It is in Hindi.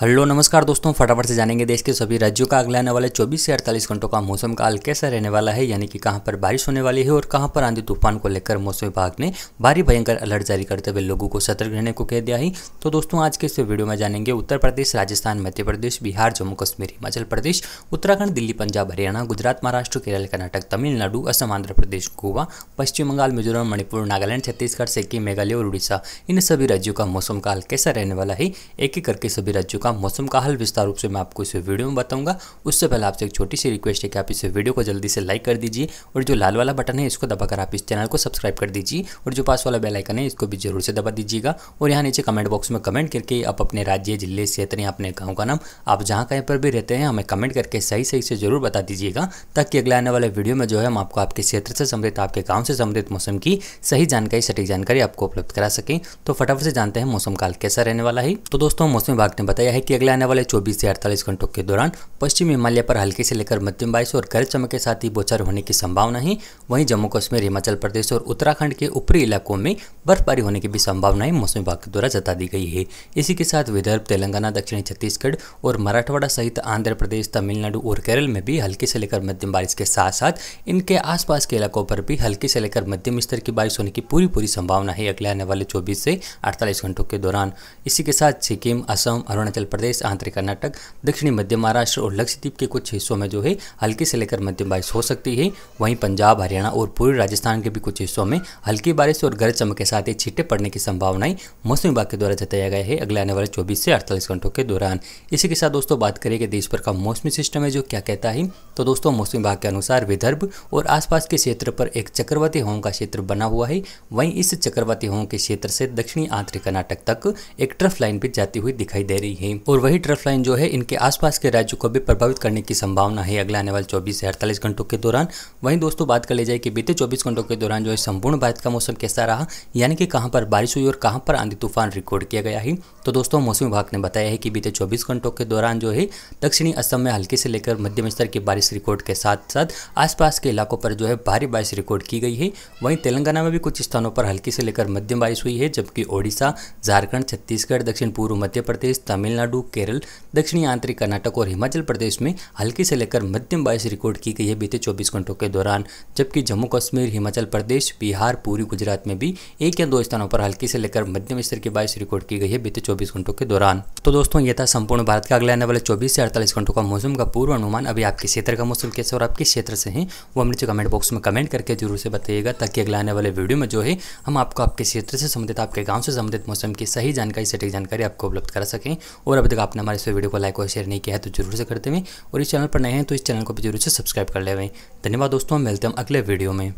हेलो नमस्कार दोस्तों फटाफट से जानेंगे देश के सभी राज्यों का अगले आने वाले 24 से 48 घंटों का मौसम काल कैसा रहने वाला है यानी कि कहां पर बारिश होने वाली है और कहां पर आंधी तूफान को लेकर मौसम विभाग ने भारी भयंकर अलर्ट जारी करते हुए लोगों को सतर्क रहने को कह दिया है तो दोस्तों आज के इस वीडियो में जानेंगे उत्तर प्रदेश राजस्थान मध्य प्रदेश बिहार जम्मू कश्मीर हिमाचल प्रदेश उत्तराखंड दिल्ली पंजाब हरियाणा गुजरात महाराष्ट्र केरल कर्नाटक तमिलनाडु असम आंध्र प्रदेश गोवा पश्चिम बंगाल मिजोरम मणिपुर नागालैंड छत्तीसगढ़ सिक्किम मेघालय और उड़ीसा इन सभी राज्यों का मौसम काल कैसा रहने वाला है एक एक करके सभी राज्यों का मौसम का हल विस्तार रूप से मैं आपको इस वीडियो में बताऊंगा उससे पहले आपसे एक छोटी सी रिक्वेस्ट है कि आप इस वीडियो को जल्दी से लाइक कर दीजिए और जो लाल वाला बटन है इसको दबाकर आप इस चैनल को सब्सक्राइब कर दीजिए और जो पास वाला बेलाइकन है इसको भी जरूर से दबा दीजिएगा और यहाँ नीचे कमेंट बॉक्स में कमेंट करके आप अपने राज्य जिले क्षेत्र या अपने गाँव का नाम आप जहाँ कहीं पर भी रहते हैं हमें कमेंट करके सही सही से जरूर बता दीजिएगा ताकि अगले आने वाले वीडियो में जो है हम आपको आपके क्षेत्र से संबंधित आपके गाँव से संबंधित मौसम की सही जानकारी सटीक जानकारी आपको उपलब्ध करा सकें तो फटाफट से जानते हैं मौसम काल कैसा रहने वाला है तो दोस्तों मौसम विभाग ने बताया है कि अगले आने वाले 24 से 48 घंटों के दौरान पश्चिम हिमालय पर हल्की से लेकर मध्यम बारिश और गरज चमक के साथ ही बोचर होने की संभावना है वहीं जम्मू कश्मीर हिमाचल प्रदेश और उत्तराखंड के ऊपरी इलाकों में बर्फबारी होने की भी संभावनाएं मौसम विभाग के द्वारा जता दी गई है इसी के साथ विदर्भ तेलंगाना दक्षिणी छत्तीसगढ़ और मराठवाड़ा सहित आंध्र प्रदेश तमिलनाडु और केरल में भी हल्की से लेकर मध्यम बारिश के साथ साथ इनके आसपास के इलाकों पर भी हल्की से लेकर मध्यम स्तर की बारिश होने की पूरी पूरी संभावना है अगले आने वाले चौबीस से अड़तालीस घंटों के दौरान इसी के साथ सिक्किम असम अरुणाचल हिमाचल प्रदेश आंतरिक कर्नाटक दक्षिणी मध्य महाराष्ट्र और लक्षद्वीप के कुछ हिस्सों में जो है हल्की से लेकर मध्यम बारिश हो सकती है वहीं पंजाब हरियाणा और पूर्वी राजस्थान के भी कुछ हिस्सों में हल्की बारिश और गरज चमक के साथ ही छीटे पड़ने की संभावनाएं मौसम विभाग के द्वारा जताया गया है अगले आने वाले चौबीस से अड़तालीस घंटों के दौरान इसी के साथ दोस्तों बात करें कि देश भर का मौसमी सिस्टम है जो क्या कहता है तो दोस्तों मौसम विभाग के अनुसार विदर्भ और आसपास के क्षेत्र पर एक चक्रवाती होंग का क्षेत्र बना हुआ है वहीं इस चक्रवाती होंग के क्षेत्र से दक्षिणी आंतरिक कर्नाटक तक एक ट्रफ लाइन भी जाती हुई दिखाई दे रही है हुई और वही ट्रफ लाइन जो है इनके आसपास के राज्यों को भी प्रभावित करने की संभावना है अगले आने वाले चौबीस से अड़तालीस घंटों के दौरान वहीं दोस्तों बात कर ली जाए कि बीते चौबीस घंटों के दौरान जो है संपूर्ण भारत का मौसम कैसा रहा यानी कि कहाँ पर बारिश हुई और कहाँ पर आंधी तूफान रिकॉर्ड किया गया है तो दोस्तों मौसम विभाग ने बताया है कि बीते चौबीस घंटों के दौरान जो है दक्षिणी असम में हल्की से लेकर मध्यम स्तर की बारिश रिकॉर्ड के साथ साथ आसपास के इलाकों पर जो है भारी बारिश रिकॉर्ड की गई है वहीं तेलंगाना में भी कुछ स्थानों पर हल्की से लेकर मध्यम बारिश हुई है जबकि ओडिशा झारखंड छत्तीसगढ़ दक्षिण पूर्व मध्य प्रदेश तमिलनाडु तमिलनाडु केरल दक्षिणी आंतरिक कर्नाटक और हिमाचल प्रदेश में हल्की से लेकर मध्यम बारिश रिकॉर्ड की गई है बीते चौबीस घंटों के दौरान जबकि जम्मू कश्मीर हिमाचल प्रदेश बिहार पूरी गुजरात में भी एक या दो स्थानों पर हल्की से लेकर मध्यम स्तर की बारिश रिकॉर्ड की गई है बीते चौबीस घंटों के दौरान तो दोस्तों यह था संपूर्ण भारत का अगले आने वाले चौबीस से अड़तालीस घंटों का मौसम का पूर्व अनुमान अभी आपके क्षेत्र का मौसम कैसे और आपके क्षेत्र से है वो हम नीचे कमेंट बॉक्स में कमेंट करके जरूर से बताइएगा ताकि अगले आने वाले वीडियो में जो है हम आपको आपके क्षेत्र से संबंधित आपके गांव से संबंधित मौसम की सही जानकारी सटीक जानकारी आपको उपलब्ध करा सकें और और अभी तक आपने हमारे इस वीडियो को लाइक और शेयर नहीं किया है तो जरूर से करते हुए और इस चैनल पर नए हैं तो इस चैनल को भी जरूर से सब्सक्राइब कर ले धन्यवाद दोस्तों मिलते हैं अगले वीडियो में